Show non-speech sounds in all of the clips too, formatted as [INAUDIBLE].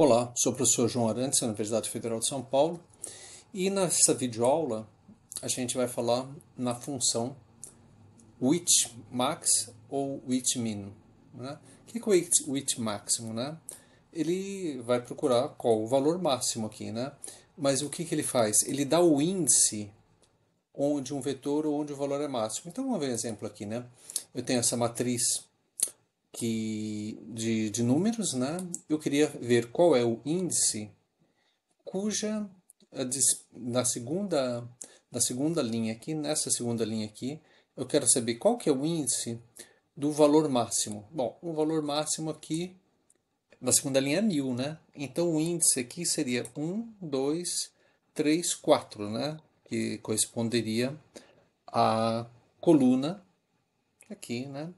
Olá, sou o professor João Arantes, da Universidade Federal de São Paulo, e nessa videoaula a gente vai falar na função which max ou which min. Né? O que é o which máximo? Né? Ele vai procurar qual o valor máximo aqui, né? mas o que, que ele faz? Ele dá o índice onde um vetor ou onde o valor é máximo. Então vamos ver um exemplo aqui. Né? Eu tenho essa matriz que de, de números, né? eu queria ver qual é o índice cuja eh, na segunda na segunda linha aqui, nessa segunda linha aqui, eu quero saber qual que é o índice do valor máximo. Bom, o valor máximo aqui na segunda linha é mil, né? Então o índice aqui seria 1, 2, 3, 4, né? Que corresponderia à coluna aqui, né?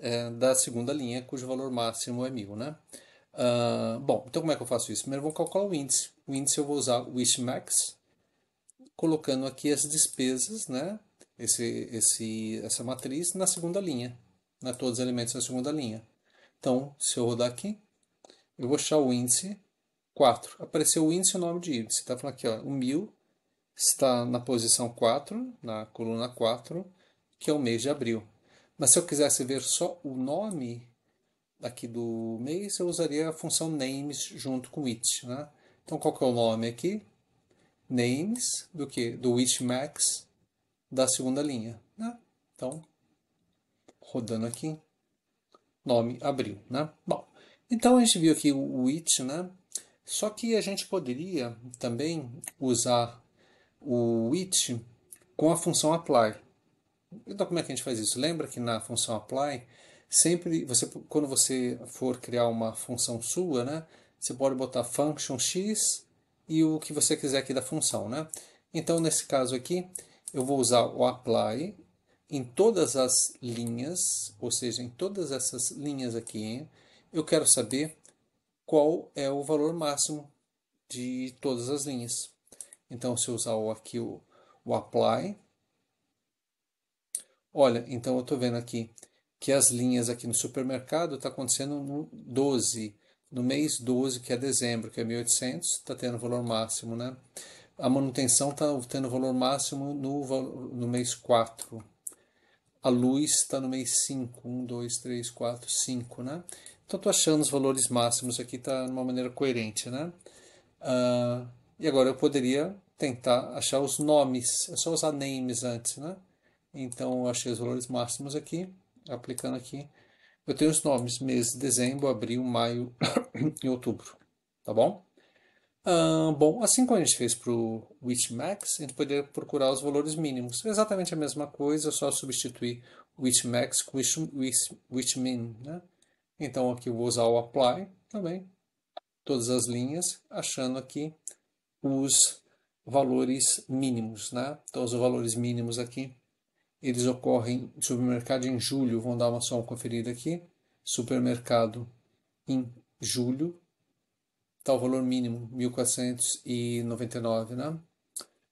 é, da segunda linha, cujo valor máximo é mil, né? Uh, bom, então como é que eu faço isso? Primeiro eu vou calcular o índice. O índice eu vou usar o Wishmax, colocando aqui as despesas, né? Esse, esse, essa matriz na segunda linha, né? todos os elementos na segunda linha. Então, se eu rodar aqui, eu vou achar o índice 4. Apareceu o índice e o nome de índice. Está falando aqui, ó, o 1000 está na posição 4, na coluna 4, que é o mês de abril. Mas se eu quisesse ver só o nome aqui do mês, eu usaria a função names junto com it. Né? Então, qual que é o nome aqui? Names do que? Do it max da segunda linha. Né? Então, rodando aqui, nome abril. Né? Bom, então a gente viu aqui o it, né? Só que a gente poderia também usar o it com a função apply. Então, como é que a gente faz isso? Lembra que na função apply, sempre você, quando você for criar uma função sua, né, você pode botar function x e o que você quiser aqui da função, né? Então, nesse caso aqui, eu vou usar o apply em todas as linhas, ou seja, em todas essas linhas aqui, eu quero saber qual é o valor máximo de todas as linhas. Então, se eu usar aqui o, o apply, Olha, então eu estou vendo aqui que as linhas aqui no supermercado está acontecendo no 12, no mês 12, que é dezembro, que é 1.800, está tendo valor máximo, né? A manutenção está tendo valor máximo no, no mês 4. A luz está no mês 5, 1, 2, 3, 4, 5, né? Então estou achando os valores máximos aqui, tá de uma maneira coerente, né? Uh, e agora eu poderia tentar achar os nomes, é só usar names antes, né? Então eu achei os valores máximos aqui, aplicando aqui. Eu tenho os nomes mês, dezembro, abril, maio [COUGHS] e outubro, tá bom? bom, assim como a gente fez para o Witmax, a gente poderia procurar os valores mínimos. É exatamente a mesma coisa, só substituir Witmax com Witmin, né? Então aqui eu vou usar o apply também, todas as linhas, achando aqui os valores mínimos, né? Então os valores mínimos aqui eles ocorrem em supermercado em julho, vão dar uma só uma conferida aqui. Supermercado em julho, Está o valor mínimo 1.499, né?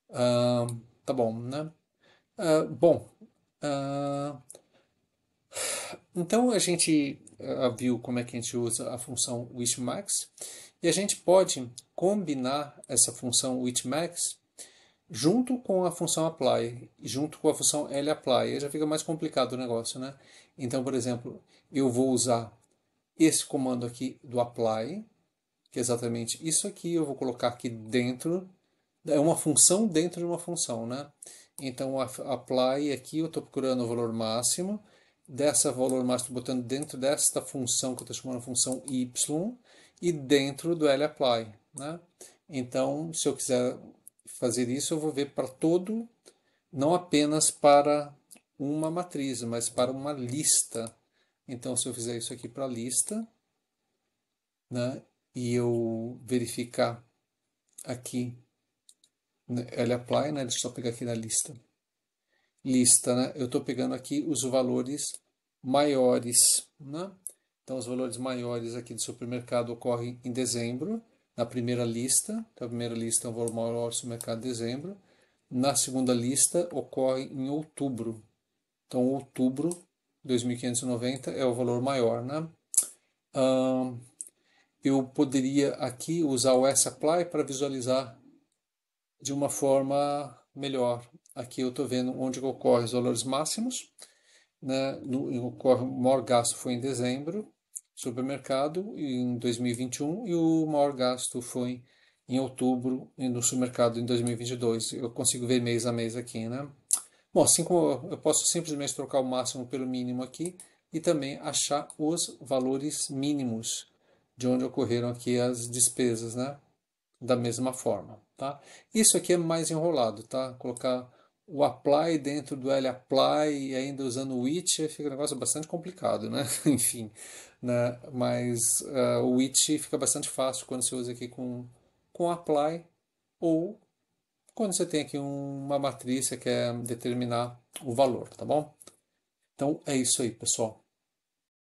Uh, tá bom, né? Uh, bom, uh, então a gente ah, viu como é que a gente usa a função wishmax e a gente pode combinar essa função wishmax junto com a função apply, junto com a função lapply. já fica mais complicado o negócio, né? Então, por exemplo, eu vou usar esse comando aqui do apply, que é exatamente isso aqui, eu vou colocar aqui dentro, é uma função dentro de uma função, né? Então, apply aqui, eu estou procurando o valor máximo, dessa valor máximo, botando dentro desta função que eu estou chamando função y, e dentro do lapply, né? Então, se eu quiser fazer isso, eu vou ver para todo, não apenas para uma matriz, mas para uma lista. Então, se eu fizer isso aqui para a lista, né, e eu verificar aqui, né, ele apply, né, deixa eu só pegar aqui na lista. Lista, né, eu estou pegando aqui os valores maiores. Né? Então, os valores maiores aqui do supermercado ocorrem em dezembro na primeira lista, então, a primeira lista ocorre é o maior mercado de dezembro, na segunda lista ocorre em outubro. Então, outubro, 2.590 é o valor maior, né? Um, eu poderia aqui usar o S-Apply para visualizar de uma forma melhor. Aqui eu estou vendo onde ocorrem os valores máximos. Né? No, ocorre o maior gasto foi em dezembro, supermercado em 2021 e o maior gasto foi em outubro no supermercado em 2022. Eu consigo ver mês a mês aqui, né? Bom, assim como eu posso simplesmente trocar o máximo pelo mínimo aqui e também achar os valores mínimos de onde ocorreram aqui as despesas, né? Da mesma forma, tá? Isso aqui é mais enrolado, tá? Colocar o apply dentro do lapply e ainda usando o which, fica um negócio bastante complicado, né? [LAUGHS] Enfim, né? mas uh, o which fica bastante fácil quando você usa aqui com, com apply ou quando você tem aqui uma matriz que quer determinar o valor, tá bom? Então é isso aí, pessoal.